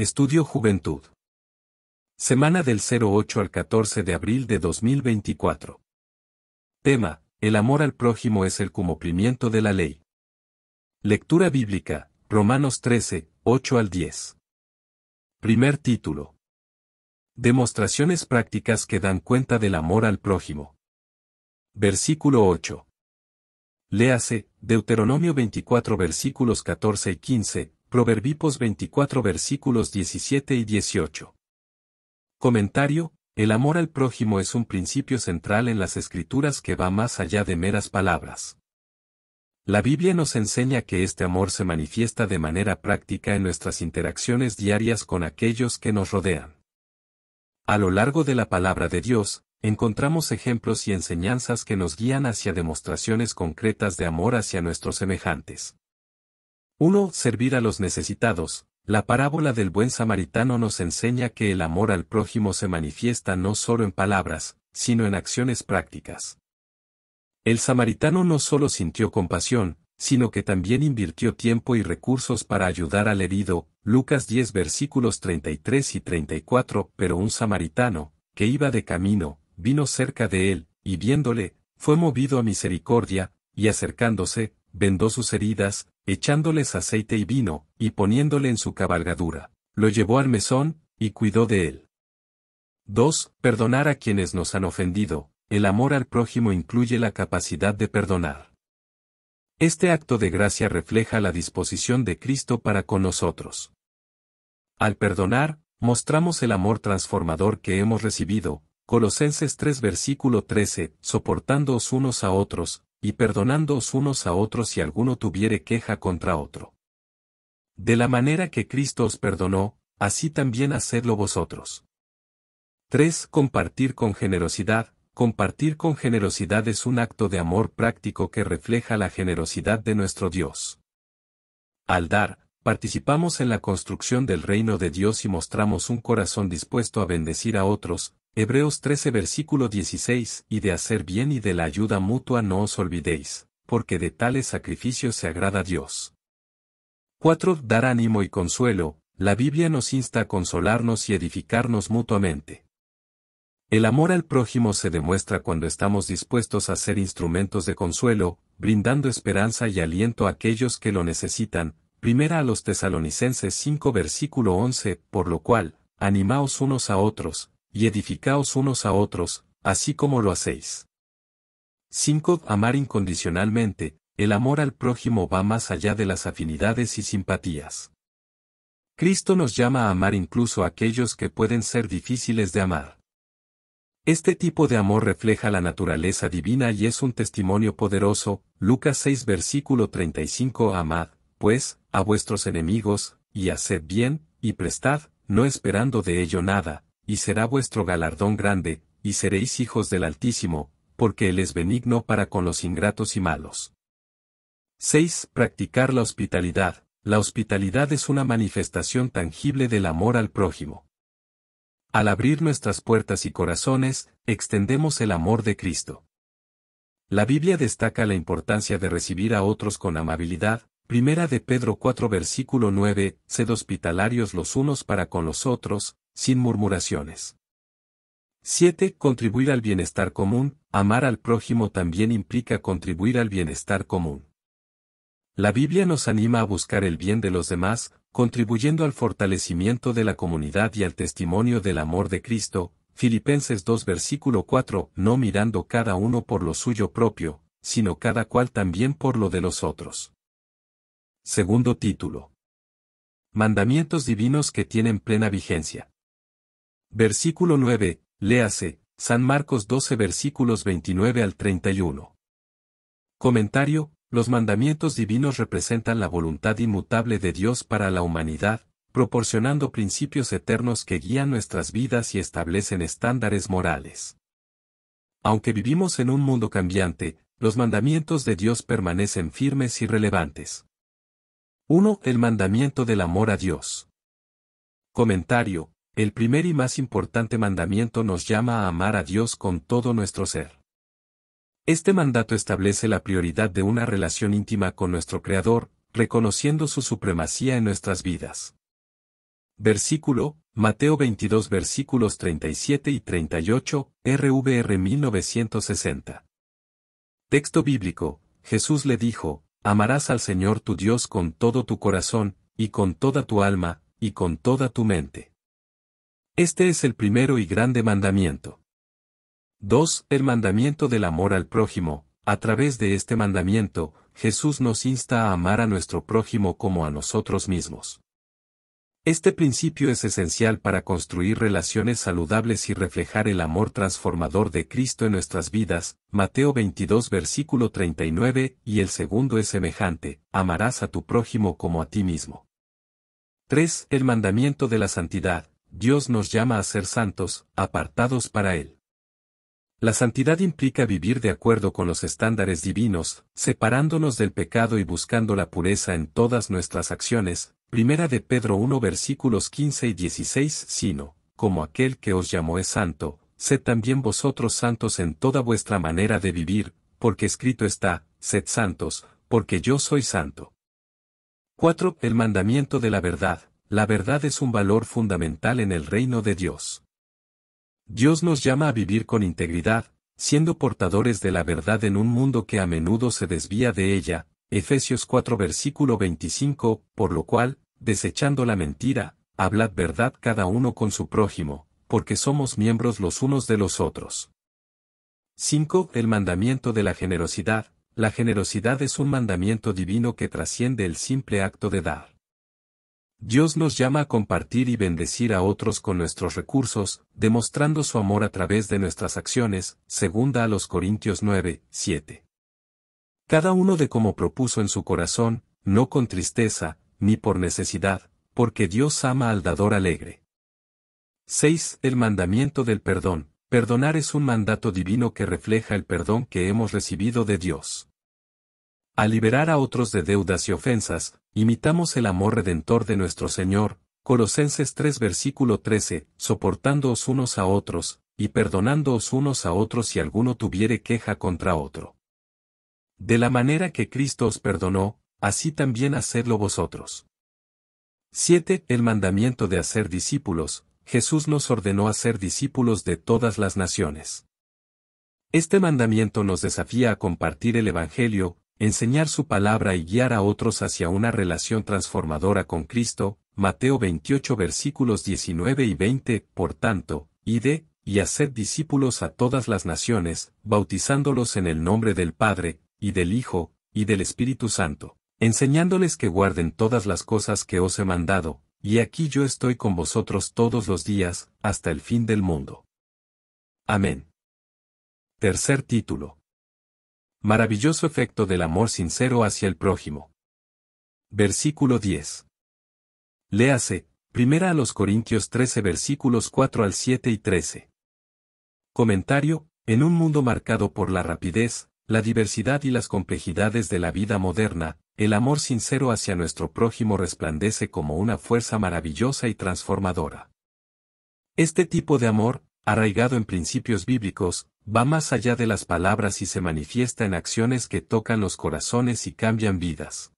Estudio Juventud. Semana del 08 al 14 de abril de 2024. Tema, el amor al prójimo es el cumplimiento de la ley. Lectura bíblica, Romanos 13, 8 al 10. Primer título. Demostraciones prácticas que dan cuenta del amor al prójimo. Versículo 8. Léase, Deuteronomio 24 versículos 14 y 15, Proverbipos 24 versículos 17 y 18. Comentario, el amor al prójimo es un principio central en las escrituras que va más allá de meras palabras. La Biblia nos enseña que este amor se manifiesta de manera práctica en nuestras interacciones diarias con aquellos que nos rodean. A lo largo de la palabra de Dios, encontramos ejemplos y enseñanzas que nos guían hacia demostraciones concretas de amor hacia nuestros semejantes. 1. Servir a los necesitados. La parábola del buen samaritano nos enseña que el amor al prójimo se manifiesta no solo en palabras, sino en acciones prácticas. El samaritano no solo sintió compasión, sino que también invirtió tiempo y recursos para ayudar al herido, Lucas 10 versículos 33 y 34, pero un samaritano, que iba de camino, vino cerca de él, y viéndole, fue movido a misericordia, y acercándose, vendó sus heridas, echándoles aceite y vino, y poniéndole en su cabalgadura. Lo llevó al mesón, y cuidó de él. 2. Perdonar a quienes nos han ofendido. El amor al prójimo incluye la capacidad de perdonar. Este acto de gracia refleja la disposición de Cristo para con nosotros. Al perdonar, mostramos el amor transformador que hemos recibido, Colosenses 3 versículo 13, soportándoos unos a otros, y perdonándoos unos a otros si alguno tuviere queja contra otro. De la manera que Cristo os perdonó, así también hacedlo vosotros. 3. Compartir con generosidad. Compartir con generosidad es un acto de amor práctico que refleja la generosidad de nuestro Dios. Al dar, participamos en la construcción del reino de Dios y mostramos un corazón dispuesto a bendecir a otros, Hebreos 13 versículo 16, y de hacer bien y de la ayuda mutua no os olvidéis, porque de tales sacrificios se agrada Dios. 4. Dar ánimo y consuelo, la Biblia nos insta a consolarnos y edificarnos mutuamente. El amor al prójimo se demuestra cuando estamos dispuestos a ser instrumentos de consuelo, brindando esperanza y aliento a aquellos que lo necesitan. Primera a los tesalonicenses 5 versículo 11, por lo cual, animaos unos a otros, y edificaos unos a otros, así como lo hacéis. 5. Amar incondicionalmente, el amor al prójimo va más allá de las afinidades y simpatías. Cristo nos llama a amar incluso a aquellos que pueden ser difíciles de amar. Este tipo de amor refleja la naturaleza divina y es un testimonio poderoso, Lucas 6 versículo 35 Amad, pues, a vuestros enemigos, y haced bien, y prestad, no esperando de ello nada, y será vuestro galardón grande, y seréis hijos del Altísimo, porque Él es benigno para con los ingratos y malos. 6. Practicar la hospitalidad. La hospitalidad es una manifestación tangible del amor al prójimo. Al abrir nuestras puertas y corazones, extendemos el amor de Cristo. La Biblia destaca la importancia de recibir a otros con amabilidad, primera de Pedro 4 versículo 9, sed hospitalarios los unos para con los otros, sin murmuraciones. 7. Contribuir al bienestar común. Amar al prójimo también implica contribuir al bienestar común. La Biblia nos anima a buscar el bien de los demás, contribuyendo al fortalecimiento de la comunidad y al testimonio del amor de Cristo. Filipenses 2 versículo 4, no mirando cada uno por lo suyo propio, sino cada cual también por lo de los otros. Segundo título. Mandamientos divinos que tienen plena vigencia. Versículo 9, léase, San Marcos 12 versículos 29 al 31. Comentario, los mandamientos divinos representan la voluntad inmutable de Dios para la humanidad, proporcionando principios eternos que guían nuestras vidas y establecen estándares morales. Aunque vivimos en un mundo cambiante, los mandamientos de Dios permanecen firmes y relevantes. 1. El mandamiento del amor a Dios. Comentario, el primer y más importante mandamiento nos llama a amar a Dios con todo nuestro ser. Este mandato establece la prioridad de una relación íntima con nuestro Creador, reconociendo su supremacía en nuestras vidas. Versículo, Mateo 22 versículos 37 y 38, RVR 1960. Texto bíblico, Jesús le dijo, Amarás al Señor tu Dios con todo tu corazón, y con toda tu alma, y con toda tu mente. Este es el primero y grande mandamiento. 2. El mandamiento del amor al prójimo. A través de este mandamiento, Jesús nos insta a amar a nuestro prójimo como a nosotros mismos. Este principio es esencial para construir relaciones saludables y reflejar el amor transformador de Cristo en nuestras vidas, Mateo 22 versículo 39, y el segundo es semejante, amarás a tu prójimo como a ti mismo. 3. El mandamiento de la santidad, Dios nos llama a ser santos, apartados para Él. La santidad implica vivir de acuerdo con los estándares divinos, separándonos del pecado y buscando la pureza en todas nuestras acciones. Primera de Pedro 1 versículos 15 y 16 Sino, como aquel que os llamó es santo, sed también vosotros santos en toda vuestra manera de vivir, porque escrito está, sed santos, porque yo soy santo. 4. El mandamiento de la verdad. La verdad es un valor fundamental en el reino de Dios. Dios nos llama a vivir con integridad, siendo portadores de la verdad en un mundo que a menudo se desvía de ella, Efesios 4 versículo 25, por lo cual, desechando la mentira, hablad verdad cada uno con su prójimo, porque somos miembros los unos de los otros. 5. El mandamiento de la generosidad. La generosidad es un mandamiento divino que trasciende el simple acto de dar. Dios nos llama a compartir y bendecir a otros con nuestros recursos, demostrando su amor a través de nuestras acciones, segunda a los Corintios 9, 7. Cada uno de como propuso en su corazón, no con tristeza, ni por necesidad, porque Dios ama al dador alegre. 6. El mandamiento del perdón. Perdonar es un mandato divino que refleja el perdón que hemos recibido de Dios. Al liberar a otros de deudas y ofensas, imitamos el amor redentor de nuestro Señor, Colosenses 3 versículo 13, soportándoos unos a otros, y perdonándoos unos a otros si alguno tuviere queja contra otro. De la manera que Cristo os perdonó, así también hacedlo vosotros. 7. El mandamiento de hacer discípulos, Jesús nos ordenó hacer discípulos de todas las naciones. Este mandamiento nos desafía a compartir el Evangelio, enseñar su palabra y guiar a otros hacia una relación transformadora con Cristo, Mateo 28 versículos 19 y 20, por tanto, id y haced discípulos a todas las naciones, bautizándolos en el nombre del Padre, y del Hijo, y del Espíritu Santo, enseñándoles que guarden todas las cosas que os he mandado, y aquí yo estoy con vosotros todos los días, hasta el fin del mundo. Amén. Tercer título. Maravilloso efecto del amor sincero hacia el prójimo. Versículo 10. Léase, primera a los Corintios 13 versículos 4 al 7 y 13. Comentario, en un mundo marcado por la rapidez, la diversidad y las complejidades de la vida moderna, el amor sincero hacia nuestro prójimo resplandece como una fuerza maravillosa y transformadora. Este tipo de amor, arraigado en principios bíblicos, va más allá de las palabras y se manifiesta en acciones que tocan los corazones y cambian vidas.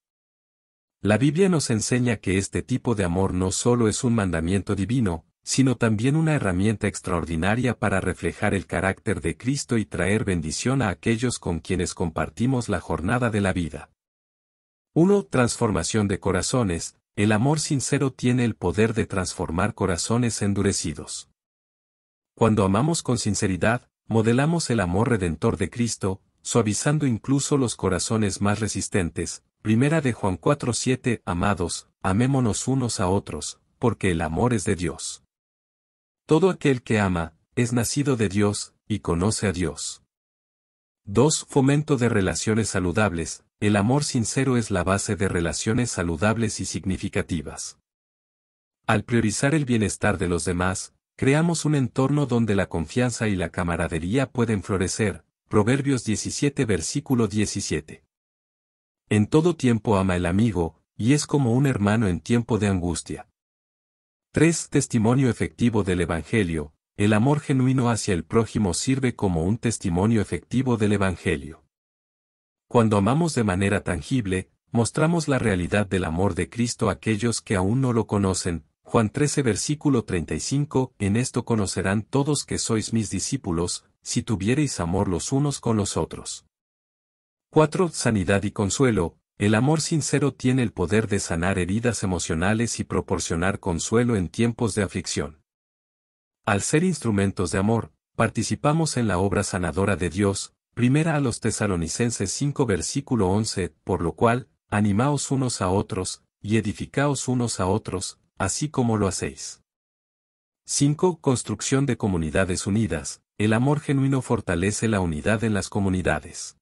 La Biblia nos enseña que este tipo de amor no solo es un mandamiento divino, sino también una herramienta extraordinaria para reflejar el carácter de Cristo y traer bendición a aquellos con quienes compartimos la jornada de la vida. 1. Transformación de corazones. El amor sincero tiene el poder de transformar corazones endurecidos. Cuando amamos con sinceridad, modelamos el amor redentor de Cristo, suavizando incluso los corazones más resistentes. Primera de Juan 4:7 Amados, amémonos unos a otros, porque el amor es de Dios. Todo aquel que ama, es nacido de Dios, y conoce a Dios. 2. Fomento de relaciones saludables, el amor sincero es la base de relaciones saludables y significativas. Al priorizar el bienestar de los demás, Creamos un entorno donde la confianza y la camaradería pueden florecer. Proverbios 17 versículo 17. En todo tiempo ama el amigo, y es como un hermano en tiempo de angustia. 3. Testimonio efectivo del Evangelio. El amor genuino hacia el prójimo sirve como un testimonio efectivo del Evangelio. Cuando amamos de manera tangible, mostramos la realidad del amor de Cristo a aquellos que aún no lo conocen, Juan 13 versículo 35, En esto conocerán todos que sois mis discípulos, si tuviereis amor los unos con los otros. 4. Sanidad y consuelo. El amor sincero tiene el poder de sanar heridas emocionales y proporcionar consuelo en tiempos de aflicción. Al ser instrumentos de amor, participamos en la obra sanadora de Dios, primera a los tesalonicenses 5 versículo 11, por lo cual, animaos unos a otros, y edificaos unos a otros, así como lo hacéis. 5. Construcción de comunidades unidas. El amor genuino fortalece la unidad en las comunidades.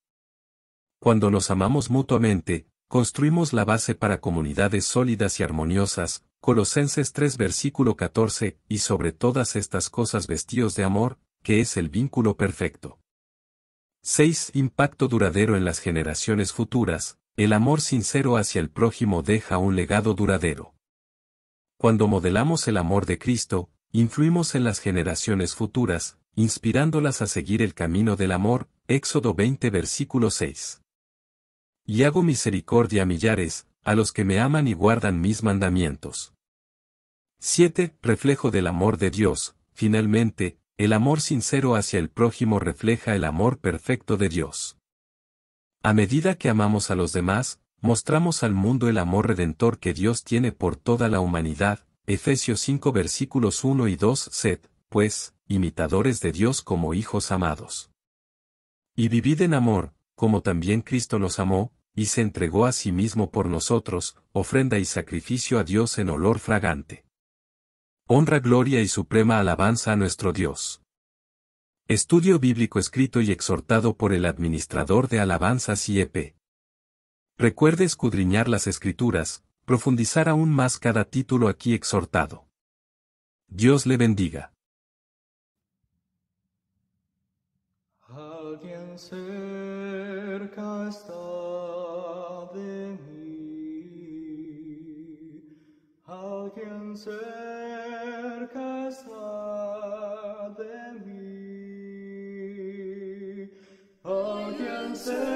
Cuando nos amamos mutuamente, construimos la base para comunidades sólidas y armoniosas, Colosenses 3 versículo 14, y sobre todas estas cosas vestidos de amor, que es el vínculo perfecto. 6. Impacto duradero en las generaciones futuras, el amor sincero hacia el prójimo deja un legado duradero. Cuando modelamos el amor de Cristo, influimos en las generaciones futuras, inspirándolas a seguir el camino del amor, Éxodo 20 versículo 6. Y hago misericordia a millares, a los que me aman y guardan mis mandamientos. 7. Reflejo del amor de Dios. Finalmente, el amor sincero hacia el prójimo refleja el amor perfecto de Dios. A medida que amamos a los demás, mostramos al mundo el amor redentor que Dios tiene por toda la humanidad. Efesios 5 versículos 1 y 2 Sed, pues, imitadores de Dios como hijos amados. Y vivid en amor, como también Cristo nos amó, y se entregó a sí mismo por nosotros, ofrenda y sacrificio a Dios en olor fragante. Honra, gloria y suprema alabanza a nuestro Dios. Estudio bíblico escrito y exhortado por el administrador de alabanzas IEP. Recuerde escudriñar las escrituras, profundizar aún más cada título aquí exhortado. Dios le bendiga. de mí. de mí.